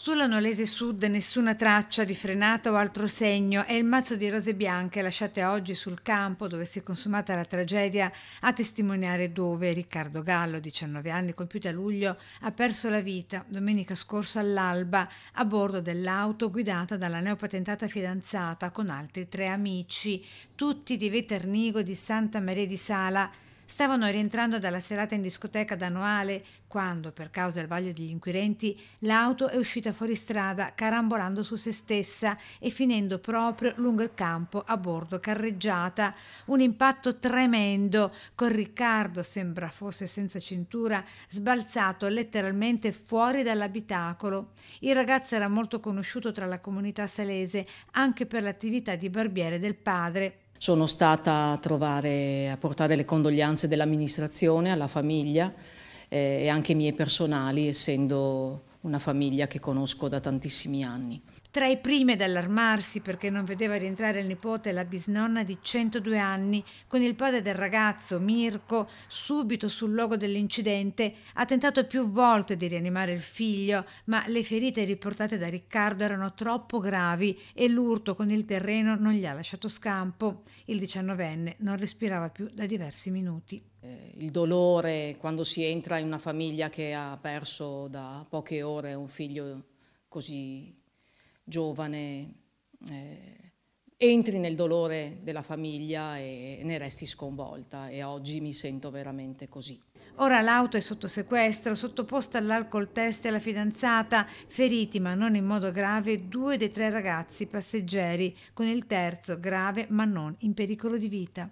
Sulla Nolese Sud nessuna traccia di frenata o altro segno e il mazzo di rose bianche lasciate oggi sul campo dove si è consumata la tragedia a testimoniare dove Riccardo Gallo, 19 anni, compiuto a luglio, ha perso la vita domenica scorsa all'alba a bordo dell'auto guidata dalla neopatentata fidanzata con altri tre amici, tutti di Veternigo di Santa Maria di Sala, Stavano rientrando dalla serata in discoteca da Noale quando, per causa del vaglio degli inquirenti, l'auto è uscita fuori strada carambolando su se stessa e finendo proprio lungo il campo a bordo carreggiata. Un impatto tremendo, con Riccardo, sembra fosse senza cintura, sbalzato letteralmente fuori dall'abitacolo. Il ragazzo era molto conosciuto tra la comunità salese anche per l'attività di barbiere del padre. Sono stata a trovare, a portare le condoglianze dell'amministrazione alla famiglia eh, e anche mie personali, essendo una famiglia che conosco da tantissimi anni tra i primi ad allarmarsi perché non vedeva rientrare il nipote la bisnonna di 102 anni, con il padre del ragazzo, Mirko, subito sul luogo dell'incidente, ha tentato più volte di rianimare il figlio, ma le ferite riportate da Riccardo erano troppo gravi e l'urto con il terreno non gli ha lasciato scampo. Il diciannovenne non respirava più da diversi minuti. Eh, il dolore quando si entra in una famiglia che ha perso da poche ore un figlio così giovane, eh, entri nel dolore della famiglia e ne resti sconvolta e oggi mi sento veramente così. Ora l'auto è sotto sequestro, sottoposta all'alcol test e alla fidanzata, feriti ma non in modo grave due dei tre ragazzi passeggeri, con il terzo grave ma non in pericolo di vita.